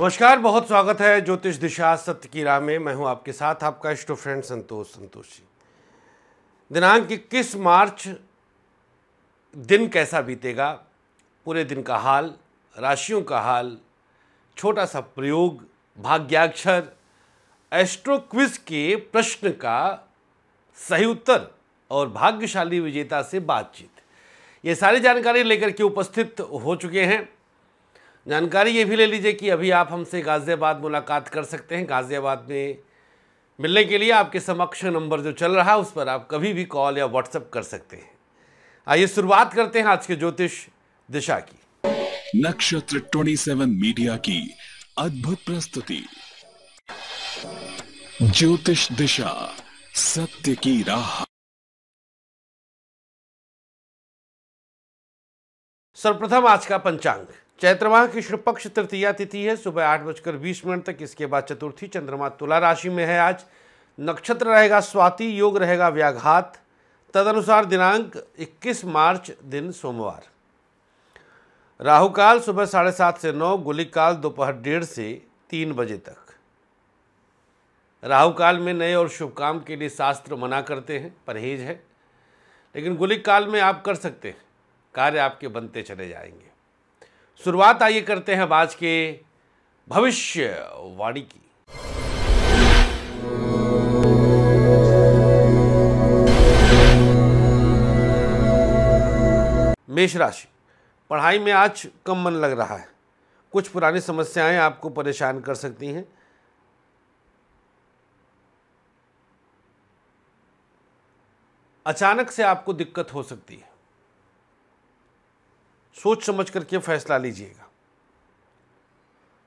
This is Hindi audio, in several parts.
नमस्कार बहुत स्वागत है ज्योतिष दिशा सत्य की राह में मैं हूं आपके साथ आपका इष्ट फ्रेंड संतोष संतोषी दिनांक इक्कीस मार्च दिन कैसा बीतेगा पूरे दिन का हाल राशियों का हाल छोटा सा प्रयोग भाग्याक्षर एस्ट्रो क्विज के प्रश्न का सही उत्तर और भाग्यशाली विजेता से बातचीत ये सारी जानकारी लेकर के उपस्थित हो चुके हैं जानकारी ये भी ले लीजिए कि अभी आप हमसे गाज़ियाबाद मुलाकात कर सकते हैं गाज़ियाबाद में मिलने के लिए आपके समक्ष नंबर जो चल रहा है उस पर आप कभी भी कॉल या व्हाट्सअप कर सकते हैं आइए शुरुआत करते हैं आज के ज्योतिष दिशा की नक्षत्र 27 मीडिया की अद्भुत प्रस्तुति ज्योतिष दिशा सत्य की राह सर्वप्रथम आज का पंचांग माह की शुभ पक्ष तृतीया तिथि है सुबह आठ बजकर बीस मिनट तक इसके बाद चतुर्थी चंद्रमा तुला राशि में है आज नक्षत्र रहेगा स्वाति योग रहेगा व्याघात तदनुसार दिनांक 21 मार्च दिन सोमवार राहु काल सुबह साढ़े सात से नौ गुलिक काल दोपहर डेढ़ से तीन बजे तक राहु काल में नए और शुभ काम के लिए शास्त्र मना करते हैं परहेज है लेकिन गुलिक काल में आप कर सकते हैं कार्य आपके बनते चले जाएंगे शुरुआत आइए करते हैं आज के भविष्यवाणी की मेष राशि पढ़ाई में आज कम मन लग रहा है कुछ पुरानी समस्याएं आपको परेशान कर सकती हैं अचानक से आपको दिक्कत हो सकती है सोच समझ करके फैसला लीजिएगा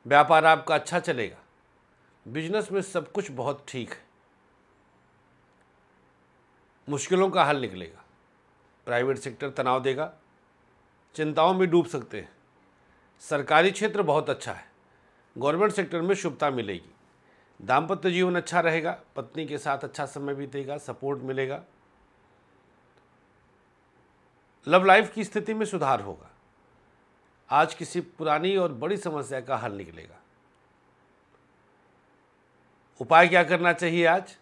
व्यापार आपका अच्छा चलेगा बिजनेस में सब कुछ बहुत ठीक है मुश्किलों का हल निकलेगा प्राइवेट सेक्टर तनाव देगा चिंताओं में डूब सकते हैं सरकारी क्षेत्र बहुत अच्छा है गवर्नमेंट सेक्टर में शुभता मिलेगी दाम्पत्य जीवन अच्छा रहेगा पत्नी के साथ अच्छा समय बीतेगा सपोर्ट मिलेगा लव लाइफ की स्थिति में सुधार होगा आज किसी पुरानी और बड़ी समस्या का हल निकलेगा उपाय क्या करना चाहिए आज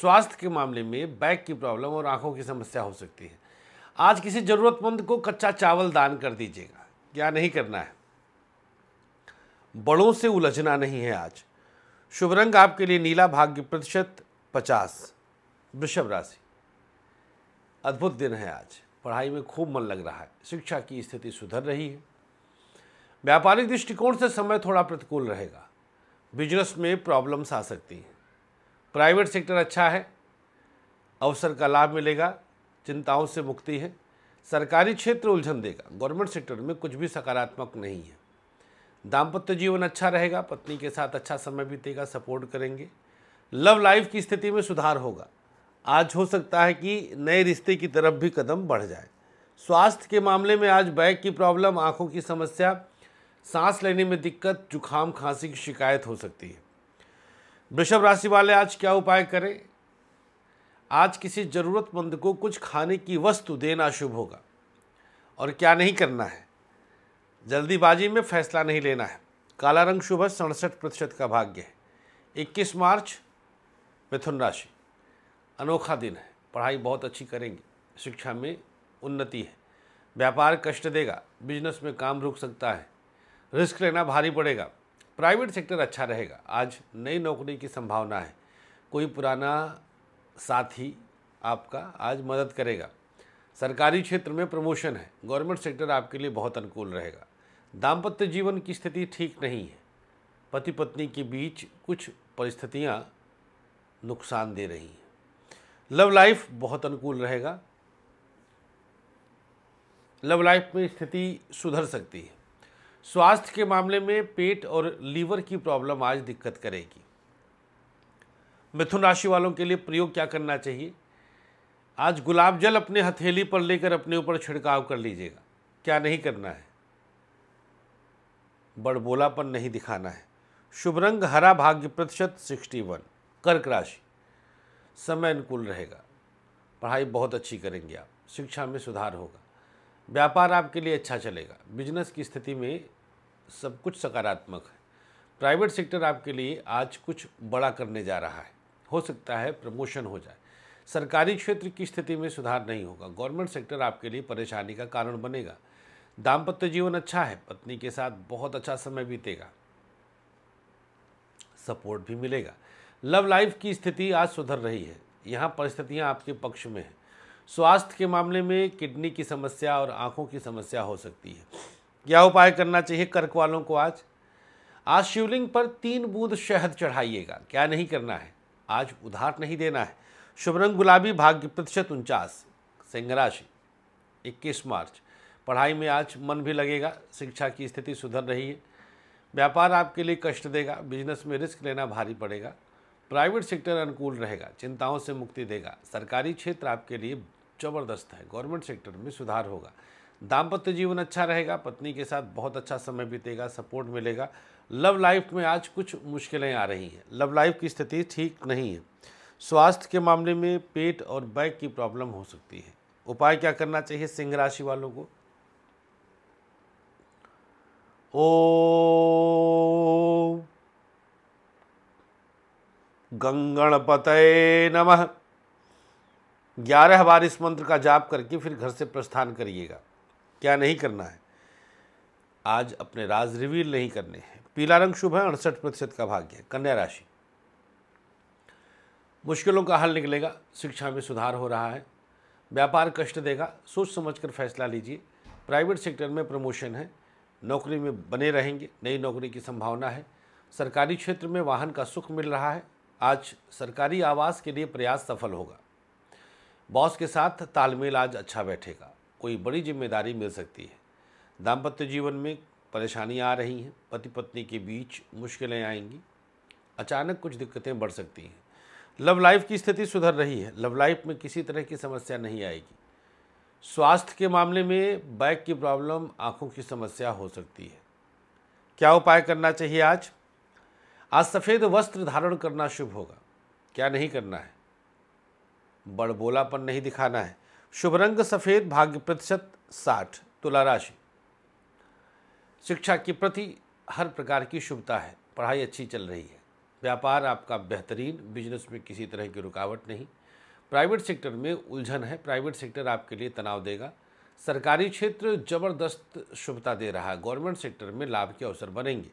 स्वास्थ्य के मामले में बैक की प्रॉब्लम और आंखों की समस्या हो सकती है आज किसी ज़रूरतमंद को कच्चा चावल दान कर दीजिएगा क्या नहीं करना है बड़ों से उलझना नहीं है आज शुभ रंग आपके लिए नीला भाग्य प्रतिशत पचास वृषभ राशि अद्भुत दिन है आज पढ़ाई में खूब मन लग रहा है शिक्षा की स्थिति सुधर रही है व्यापारिक दृष्टिकोण से समय थोड़ा प्रतिकूल रहेगा बिजनेस में प्रॉब्लम्स आ सकती हैं प्राइवेट सेक्टर अच्छा है अवसर का लाभ मिलेगा चिंताओं से मुक्ति है सरकारी क्षेत्र उलझन देगा गवर्नमेंट सेक्टर में कुछ भी सकारात्मक नहीं है दाम्पत्य जीवन अच्छा रहेगा पत्नी के साथ अच्छा समय बीतेगा सपोर्ट करेंगे लव लाइफ की स्थिति में सुधार होगा आज हो सकता है कि नए रिश्ते की तरफ भी कदम बढ़ जाए स्वास्थ्य के मामले में आज बैक की प्रॉब्लम आँखों की समस्या सांस लेने में दिक्कत जुखाम खांसी की शिकायत हो सकती है वृषभ राशि वाले आज क्या उपाय करें आज किसी ज़रूरतमंद को कुछ खाने की वस्तु देना शुभ होगा और क्या नहीं करना है जल्दीबाजी में फैसला नहीं लेना है काला रंग शुभ सड़सठ प्रतिशत का भाग्य है इक्कीस मार्च मिथुन राशि अनोखा दिन है पढ़ाई बहुत अच्छी करेंगे शिक्षा में उन्नति है व्यापार कष्ट देगा बिजनेस में काम रुक सकता है रिस्क लेना भारी पड़ेगा प्राइवेट सेक्टर अच्छा रहेगा आज नई नौकरी की संभावना है कोई पुराना साथी आपका आज मदद करेगा सरकारी क्षेत्र में प्रमोशन है गवर्नमेंट सेक्टर आपके लिए बहुत अनुकूल रहेगा दाम्पत्य जीवन की स्थिति ठीक नहीं है पति पत्नी के बीच कुछ परिस्थितियाँ नुकसान दे रही हैं लव लाइफ बहुत अनुकूल रहेगा लव लाइफ में स्थिति सुधर सकती है स्वास्थ्य के मामले में पेट और लीवर की प्रॉब्लम आज दिक्कत करेगी मिथुन राशि वालों के लिए प्रयोग क्या करना चाहिए आज गुलाब जल अपने हथेली पर लेकर अपने ऊपर छिड़काव कर लीजिएगा क्या नहीं करना है बड़बोलापन नहीं दिखाना है शुभ रंग हरा भाग्य प्रतिशत सिक्सटी वन कर्क राशि समय अनुकूल रहेगा पढ़ाई बहुत अच्छी करेंगे आप शिक्षा में सुधार होगा व्यापार आपके लिए अच्छा चलेगा बिजनेस की स्थिति में सब कुछ सकारात्मक है प्राइवेट सेक्टर आपके लिए आज कुछ बड़ा करने जा रहा है हो सकता है प्रमोशन हो जाए सरकारी क्षेत्र की स्थिति में सुधार नहीं होगा गवर्नमेंट सेक्टर आपके लिए परेशानी का कारण बनेगा दाम्पत्य जीवन अच्छा है पत्नी के साथ बहुत अच्छा समय बीतेगा सपोर्ट भी मिलेगा लव लाइफ की स्थिति आज सुधर रही है यहाँ परिस्थितियाँ आपके पक्ष में हैं स्वास्थ्य के मामले में किडनी की समस्या और आँखों की समस्या हो सकती है क्या उपाय करना चाहिए कर्क वालों को आज आज शिवलिंग पर तीन बूंद शहद चढ़ाइएगा क्या नहीं करना है आज उधार नहीं देना है शुभ रंग गुलाबी भाग्य प्रतिशत उनचास सिंह राशि इक्कीस मार्च पढ़ाई में आज मन भी लगेगा शिक्षा की स्थिति सुधर रही है व्यापार आपके लिए कष्ट देगा बिजनेस में रिस्क लेना भारी पड़ेगा प्राइवेट सेक्टर अनुकूल रहेगा चिंताओं से मुक्ति देगा सरकारी क्षेत्र आपके लिए जबरदस्त है गवर्नमेंट सेक्टर में सुधार होगा दाम्पत्य जीवन अच्छा रहेगा पत्नी के साथ बहुत अच्छा समय बीतेगा सपोर्ट मिलेगा लव लाइफ में आज कुछ मुश्किलें आ रही हैं लव लाइफ की स्थिति ठीक नहीं है स्वास्थ्य के मामले में पेट और बैक की प्रॉब्लम हो सकती है उपाय क्या करना चाहिए सिंह राशि वालों को ओ गंगणपतये नम ग्यारह बार इस मंत्र का जाप करके फिर घर से प्रस्थान करिएगा क्या नहीं करना है आज अपने राज रिवील नहीं करने हैं पीला रंग शुभ है अड़सठ प्रतिशत का भाग्य है कन्या राशि मुश्किलों का हल निकलेगा शिक्षा में सुधार हो रहा है व्यापार कष्ट देगा सोच समझ कर फैसला लीजिए प्राइवेट सेक्टर में प्रमोशन है नौकरी में बने रहेंगे नई नौकरी की संभावना है सरकारी क्षेत्र में वाहन का सुख मिल रहा है आज सरकारी आवास के लिए प्रयास सफल होगा बॉस के साथ तालमेल आज अच्छा बैठेगा कोई बड़ी जिम्मेदारी मिल सकती है दाम्पत्य जीवन में परेशानियाँ आ रही हैं पति पत्नी के बीच मुश्किलें आएंगी अचानक कुछ दिक्कतें बढ़ सकती हैं लव लाइफ की स्थिति सुधर रही है लव लाइफ में किसी तरह की समस्या नहीं आएगी स्वास्थ्य के मामले में बैक की प्रॉब्लम आंखों की समस्या हो सकती है क्या उपाय करना चाहिए आज आज सफ़ेद वस्त्र धारण करना शुभ होगा क्या नहीं करना है बड़बोलापन नहीं दिखाना है शुभ रंग सफ़ेद भाग्य प्रतिशत साठ तुला राशि शिक्षा के प्रति हर प्रकार की शुभता है पढ़ाई अच्छी चल रही है व्यापार आपका बेहतरीन बिजनेस में किसी तरह की रुकावट नहीं प्राइवेट सेक्टर में उलझन है प्राइवेट सेक्टर आपके लिए तनाव देगा सरकारी क्षेत्र जबरदस्त शुभता दे रहा है गवर्नमेंट सेक्टर में लाभ के अवसर बनेंगे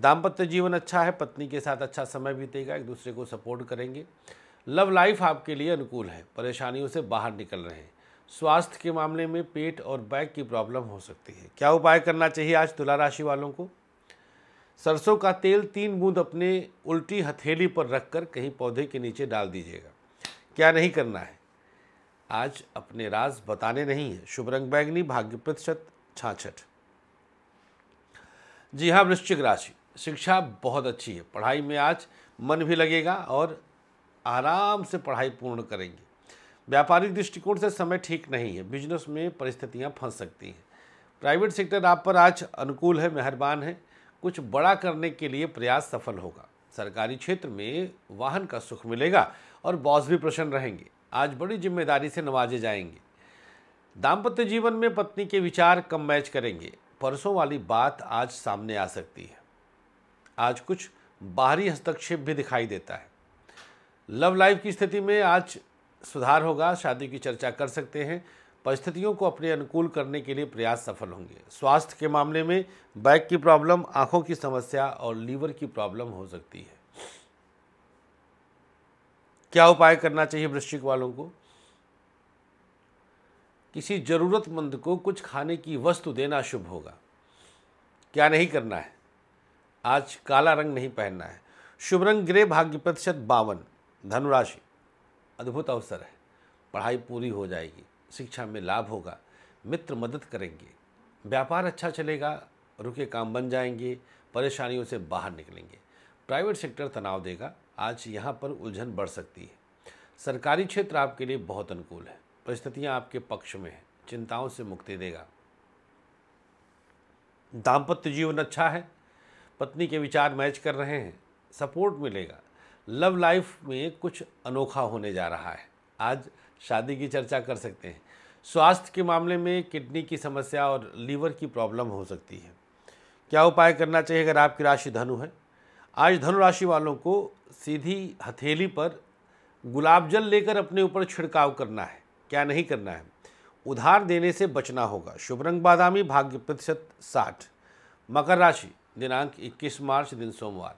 दाम्पत्य जीवन अच्छा है पत्नी के साथ अच्छा समय बीतेगा एक दूसरे को सपोर्ट करेंगे लव लाइफ आपके लिए अनुकूल है परेशानियों से बाहर निकल रहे हैं स्वास्थ्य के मामले में पेट और बैक की प्रॉब्लम हो सकती है क्या उपाय करना चाहिए आज तुला राशि वालों को सरसों का तेल तीन बूंद अपने उल्टी हथेली पर रखकर कहीं पौधे के नीचे डाल दीजिएगा क्या नहीं करना है आज अपने राज बताने नहीं है शुभ रंग बैगनी भाग्य प्रतिशत छाछठ जी हाँ वृश्चिक राशि शिक्षा बहुत अच्छी है पढ़ाई में आज मन भी लगेगा और आराम से पढ़ाई पूर्ण करेंगे व्यापारिक दृष्टिकोण से समय ठीक नहीं है बिजनेस में परिस्थितियां फंस सकती हैं प्राइवेट सेक्टर आप पर आज अनुकूल है मेहरबान है कुछ बड़ा करने के लिए प्रयास सफल होगा सरकारी क्षेत्र में वाहन का सुख मिलेगा और बॉस भी प्रसन्न रहेंगे आज बड़ी जिम्मेदारी से नवाजे जाएंगे दाम्पत्य जीवन में पत्नी के विचार कम मैच करेंगे परसों वाली बात आज सामने आ सकती है आज कुछ बाहरी हस्तक्षेप भी दिखाई देता है लव लाइफ की स्थिति में आज सुधार होगा शादी की चर्चा कर सकते हैं परिस्थितियों को अपने अनुकूल करने के लिए प्रयास सफल होंगे स्वास्थ्य के मामले में बैक की प्रॉब्लम आंखों की समस्या और लीवर की प्रॉब्लम हो सकती है क्या उपाय करना चाहिए वृश्चिक वालों को किसी ज़रूरतमंद को कुछ खाने की वस्तु देना शुभ होगा क्या नहीं करना है आज काला रंग नहीं पहनना है शुभ रंग ग्रे भाग्य प्रतिशत बावन धनुराशि अद्भुत अवसर है पढ़ाई पूरी हो जाएगी शिक्षा में लाभ होगा मित्र मदद करेंगे व्यापार अच्छा चलेगा रुके काम बन जाएंगे परेशानियों से बाहर निकलेंगे प्राइवेट सेक्टर तनाव देगा आज यहाँ पर उलझन बढ़ सकती है सरकारी क्षेत्र आपके लिए बहुत अनुकूल है परिस्थितियाँ आपके पक्ष में हैं चिंताओं से मुक्ति देगा दाम्पत्य जीवन अच्छा है पत्नी के विचार मैच कर रहे हैं सपोर्ट मिलेगा लव लाइफ में कुछ अनोखा होने जा रहा है आज शादी की चर्चा कर सकते हैं स्वास्थ्य के मामले में किडनी की समस्या और लीवर की प्रॉब्लम हो सकती है क्या उपाय करना चाहिए अगर आपकी राशि धनु है आज धनु राशि वालों को सीधी हथेली पर गुलाब जल लेकर अपने ऊपर छिड़काव करना है क्या नहीं करना है उधार देने से बचना होगा शुभ रंग बादामी भाग्य प्रतिशत साठ मकर राशि दिनांक 21 मार्च दिन सोमवार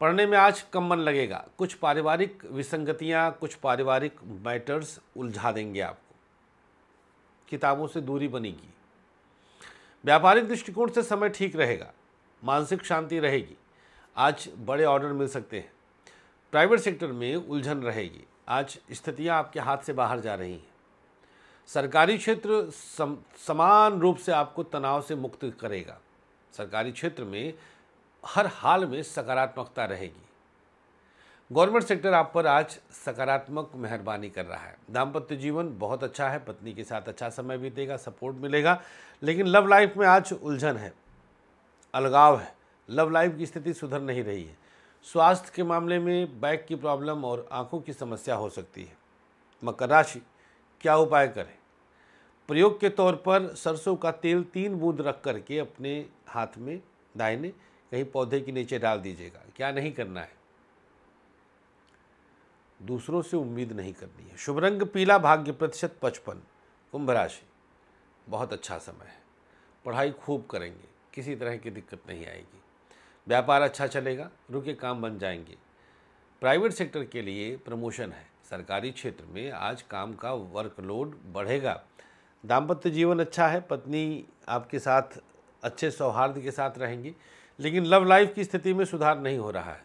पढ़ने में आज कम मन लगेगा कुछ पारिवारिक विसंगतियाँ कुछ पारिवारिक मैटर्स उलझा देंगे आपको किताबों से दूरी बनेगी व्यापारिक दृष्टिकोण से समय ठीक रहेगा मानसिक शांति रहेगी आज बड़े ऑर्डर मिल सकते हैं प्राइवेट सेक्टर में उलझन रहेगी आज स्थितियां आपके हाथ से बाहर जा रही हैं सरकारी क्षेत्र सम, समान रूप से आपको तनाव से मुक्त करेगा सरकारी क्षेत्र में हर हाल में सकारात्मकता रहेगी गवर्नमेंट सेक्टर आप पर आज सकारात्मक मेहरबानी कर रहा है दाम्पत्य जीवन बहुत अच्छा है पत्नी के साथ अच्छा समय बीतेगा सपोर्ट मिलेगा लेकिन लव लाइफ में आज उलझन है अलगाव है लव लाइफ की स्थिति सुधर नहीं रही है स्वास्थ्य के मामले में बैक की प्रॉब्लम और आंखों की समस्या हो सकती है मकर राशि क्या उपाय करें प्रयोग के तौर पर सरसों का तेल तीन बूंद रख करके अपने हाथ में दाहिने कहीं पौधे के नीचे डाल दीजिएगा क्या नहीं करना है दूसरों से उम्मीद नहीं करनी है शुभ रंग पीला भाग्य प्रतिशत पचपन कुंभ राशि बहुत अच्छा समय है पढ़ाई खूब करेंगे किसी तरह की दिक्कत नहीं आएगी व्यापार अच्छा चलेगा रुके काम बन जाएंगे प्राइवेट सेक्टर के लिए प्रमोशन है सरकारी क्षेत्र में आज काम का वर्कलोड बढ़ेगा दाम्पत्य जीवन अच्छा है पत्नी आपके साथ अच्छे सौहार्द के साथ रहेंगी लेकिन लव लाइफ की स्थिति में सुधार नहीं हो रहा है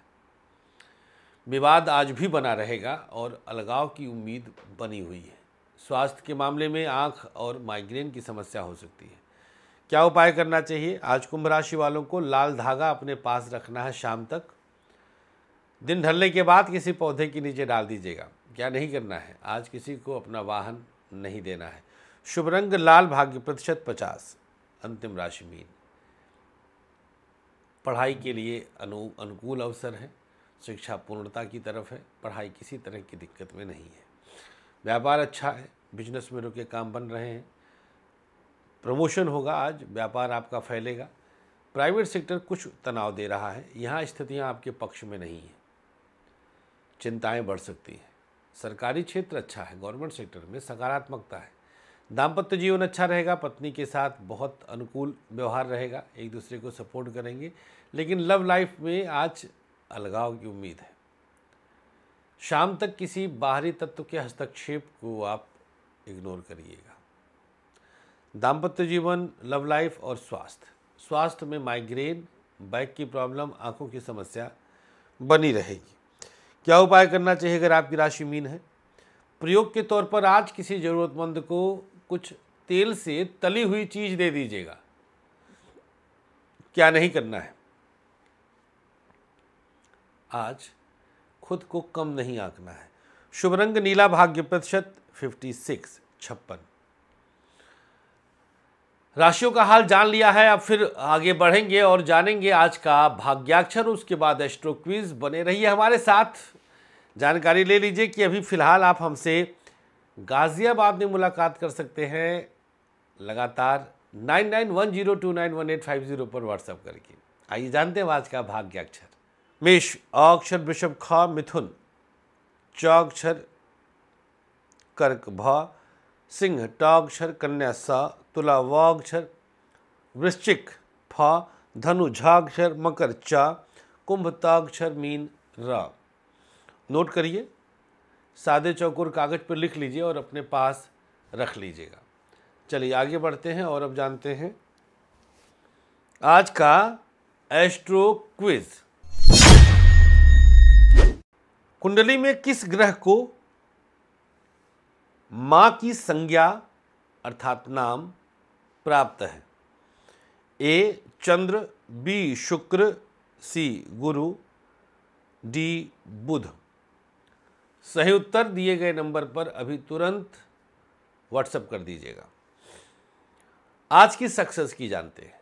विवाद आज भी बना रहेगा और अलगाव की उम्मीद बनी हुई है स्वास्थ्य के मामले में आँख और माइग्रेन की समस्या हो सकती है क्या उपाय करना चाहिए आज कुंभ राशि वालों को लाल धागा अपने पास रखना है शाम तक दिन ढलने के बाद किसी पौधे के नीचे डाल दीजिएगा क्या नहीं करना है आज किसी को अपना वाहन नहीं देना है शुभ रंग लाल भाग्य प्रतिशत पचास अंतिम राशि मीन पढ़ाई के लिए अनु अनुकूल अवसर है शिक्षा पूर्णता की तरफ है पढ़ाई किसी तरह की दिक्कत में नहीं है व्यापार अच्छा है बिजनेस में रुके काम बन रहे हैं प्रमोशन होगा आज व्यापार आपका फैलेगा प्राइवेट सेक्टर कुछ तनाव दे रहा है यहाँ स्थितियाँ आपके पक्ष में नहीं हैं चिंताएँ बढ़ सकती हैं सरकारी क्षेत्र अच्छा है गवर्नमेंट सेक्टर में सकारात्मकता है दाम्पत्य जीवन अच्छा रहेगा पत्नी के साथ बहुत अनुकूल व्यवहार रहेगा एक दूसरे को सपोर्ट करेंगे लेकिन लव लाइफ में आज अलगाव की उम्मीद है शाम तक किसी बाहरी तत्व के हस्तक्षेप को आप इग्नोर करिएगा दाम्पत्य जीवन लव लाइफ और स्वास्थ्य स्वास्थ्य में माइग्रेन बैक की प्रॉब्लम आंखों की समस्या बनी रहेगी क्या उपाय करना चाहिए अगर आपकी राशि मीन है प्रयोग के तौर पर आज किसी ज़रूरतमंद को कुछ तेल से तली हुई चीज़ दे दीजिएगा क्या नहीं करना है आज खुद को कम नहीं आंकना है शुभ रंग नीला भाग्य प्रतिशत फिफ्टी सिक्स छप्पन राशियों का हाल जान लिया है अब फिर आगे बढ़ेंगे और जानेंगे आज का भाग्याक्षर उसके बाद एस्ट्रो क्विज बने रहिए हमारे साथ जानकारी ले लीजिए कि अभी फ़िलहाल आप हमसे गाज़ियाबाद में मुलाकात कर सकते हैं लगातार nine nine one zero two nine one eight five zero पर व्हाट्सएप करके आइए जानते हैं आज का भाग्य अक्षर मेष अक्षर वृषभ ख मिथुन चौक्षर कर्क भ सिंह अक्षर कन्या स तुला व अक्षर वृश्चिक फ धनु झाक्षर मकर च कुंभ ताक्षर मीन र नोट करिए सादे चौकोर कागज़ पर लिख लीजिए और अपने पास रख लीजिएगा चलिए आगे बढ़ते हैं और अब जानते हैं आज का एस्ट्रो क्विज कुंडली में किस ग्रह को मां की संज्ञा अर्थात नाम प्राप्त है ए चंद्र बी शुक्र सी गुरु डी बुध सही उत्तर दिए गए नंबर पर अभी तुरंत व्हाट्सएप कर दीजिएगा आज की सक्सेस की जानते हैं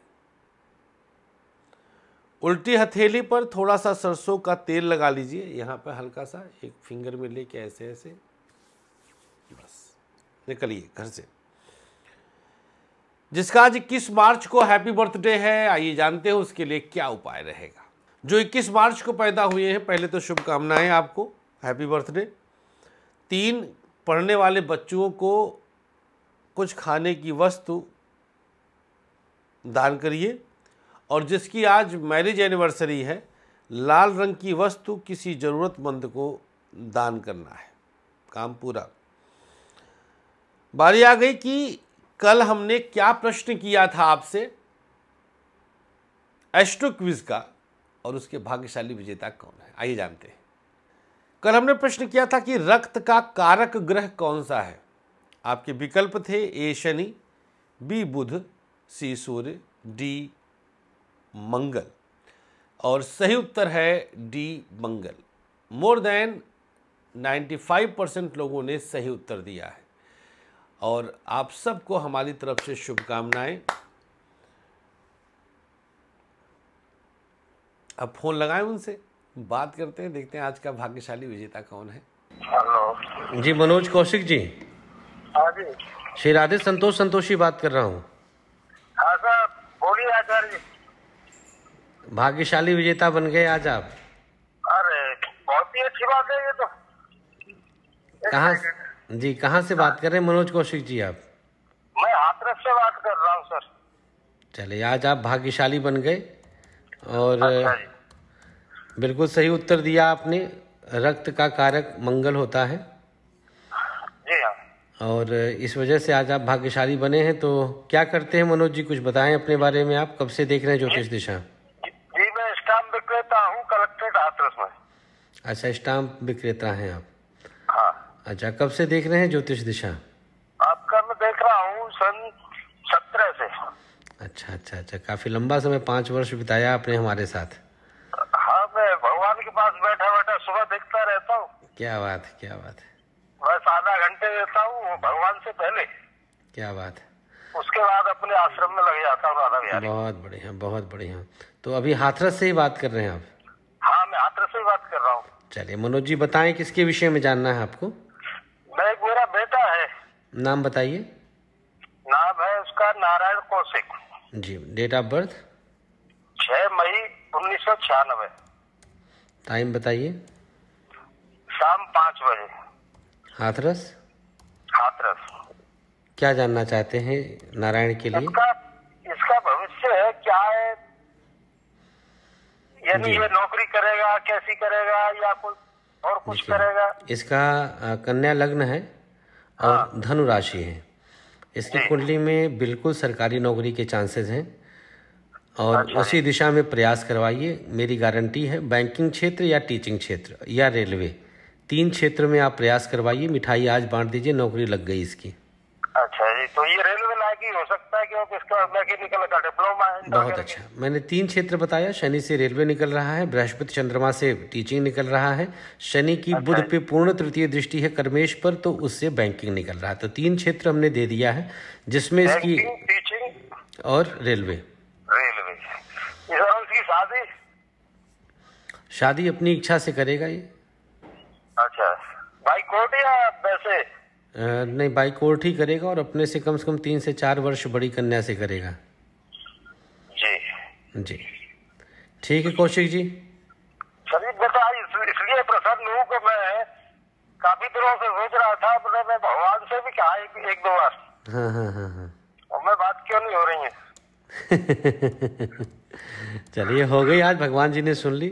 उल्टी हथेली पर थोड़ा सा सरसों का तेल लगा लीजिए यहाँ पर हल्का सा एक फिंगर में लेके ऐसे ऐसे बस निकलिए घर से जिसका आज इक्कीस मार्च को हैप्पी बर्थडे है आइए जानते हैं उसके लिए क्या उपाय रहेगा जो इक्कीस मार्च को पैदा हुए हैं पहले तो शुभकामनाएं आपको हैप्पी बर्थडे तीन पढ़ने वाले बच्चों को कुछ खाने की वस्तु दान करिए और जिसकी आज मैरिज एनिवर्सरी है लाल रंग की वस्तु किसी ज़रूरतमंद को दान करना है काम पूरा बारी आ गई कि कल हमने क्या प्रश्न किया था आपसे एस्ट्रो क्विज का और उसके भाग्यशाली विजेता कौन है आइए जानते हैं कल हमने प्रश्न किया था कि रक्त का कारक ग्रह कौन सा है आपके विकल्प थे A Shani B Budh C Surya D Mangal और सही उत्तर है D Mangal more than 95 percent लोगों ने सही उत्तर दिया है और आप सबको हमारी तरफ से शुभकामनाएं अब फोन लगाएं उनसे बात करते हैं देखते हैं आज का भाग्यशाली विजेता कौन है जी मनोज कौशिक हाँ जी श्री राधे संतोष संतोषी बात कर रहा हूँ हाँ भाग्यशाली विजेता बन गए आज आप अरे बहुत ही अच्छी बात है ये तो कहाँ जी कहाँ से बात कर रहे हैं मनोज कौशिक जी आप मैं हाथरस से बात कर रहा हूँ सर चलिए आज आप भाग्यशाली बन गए और अच्छा बिल्कुल सही उत्तर दिया आपने रक्त का कारक मंगल होता है जी हाँ और इस वजह से आज आप भाग्यशाली बने हैं तो क्या करते हैं मनोज जी कुछ बताएं अपने बारे में आप कब से देख रहे हैं ज्योतिष दिशा जी मैं स्टाम्प विक्रेता हूँ कलेक्ट्रेट हाथरस में अच्छा स्टाम्प विक्रेता हैं आप हाँ अच्छा कब से देख रहे हैं ज्योतिष दिशा आपका मैं देख रहा हूँ सन सत्रह से अच्छा अच्छा अच्छा काफी लंबा समय पाँच वर्ष बिताया आपने हमारे साथ पास बैठा बैठा सुबह देखता रहता हूँ क्या बात है क्या बात है बस आधा घंटे देता हूँ भगवान से पहले क्या बात है उसके बाद अपने आश्रम में लग जाता हूँ राधा बिहारी बहुत बढ़िया बहुत बढ़िया तो अभी हाथरस से ही बात कर रहे हैं आप हाँ मैं हाथरस से ही बात कर रहा हूँ चलिए मनोज जी बताए किसके विषय में जानना है आपको मैं मेरा बेटा है नाम बताइए नाम है उसका Narayan Kaushik ji date of birth छह मई उन्नीस सौ छियानवे टाइम बताइए शाम पाँच बजे हाथरस हाथरस क्या जानना चाहते हैं नारायण के लिए इसका, भविष्य है क्या है यानी ये नौकरी करेगा कैसी करेगा या कुछ और कुछ करेगा इसका कन्या लग्न है और हाँ। धनु राशि है इसकी कुंडली में बिल्कुल सरकारी नौकरी के चांसेस हैं और अच्छा। उसी दिशा में प्रयास करवाइए मेरी गारंटी है बैंकिंग क्षेत्र या टीचिंग क्षेत्र या रेलवे तीन क्षेत्र में आप प्रयास करवाइए मिठाई आज बांट दीजिए नौकरी लग गई इसकी अच्छा जी तो ये रेलवे लायक ही हो सकता है क्योंकि इसका मैकेनिकल का डिप्लोमा है बहुत अच्छा मैंने तीन क्षेत्र बताया शनि से रेलवे निकल रहा है बृहस्पति चंद्रमा से टीचिंग निकल रहा है शनि की अच्छा। बुध पे पूर्ण तृतीय दृष्टि है कर्मेश पर तो उससे बैंकिंग निकल रहा है तो तीन क्षेत्र हमने दे दिया है जिसमें इसकी टीचिंग और रेलवे उसकी शादी शादी अपनी इच्छा से करेगा ये अच्छा बाई कोर्ट या वैसे नहीं बाई कोर्ट ही करेगा और अपने से कम से कम तीन से चार वर्ष बड़ी कन्या से करेगा जी जी ठीक है कौशिक जी शरीफ बेटा इसलिए प्रसन्न हूँ को मैं काफी दिनों से सोच रहा था अपने मैं भगवान से भी कहा एक, एक दो बार हाँ हाँ हाँ हाँ और मैं बात क्यों नहीं हो रही है चलिए हो गई आज भगवान जी ने सुन ली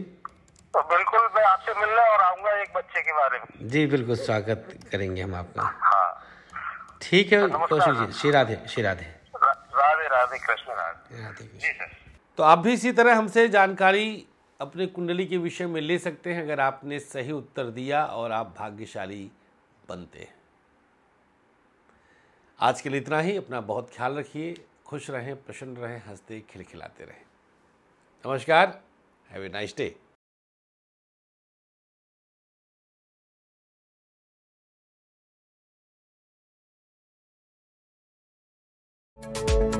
तो बिल्कुल मैं आपसे मिलने और आऊंगा एक बच्चे के बारे में जी बिल्कुल स्वागत करेंगे हम आपका हाँ। ठीक है कौशिक जी श्री राधे श्री राधे राधे राधे कृष्ण राधे राधे तो आप भी इसी तरह हमसे जानकारी अपने कुंडली के विषय में ले सकते हैं अगर आपने सही उत्तर दिया और आप भाग्यशाली बनते हैं आज के लिए इतना ही अपना बहुत ख्याल रखिए खुश रहें प्रसन्न रहें हंसते खिलखिलाते रहें Namaskar. Have a nice day. Thank you.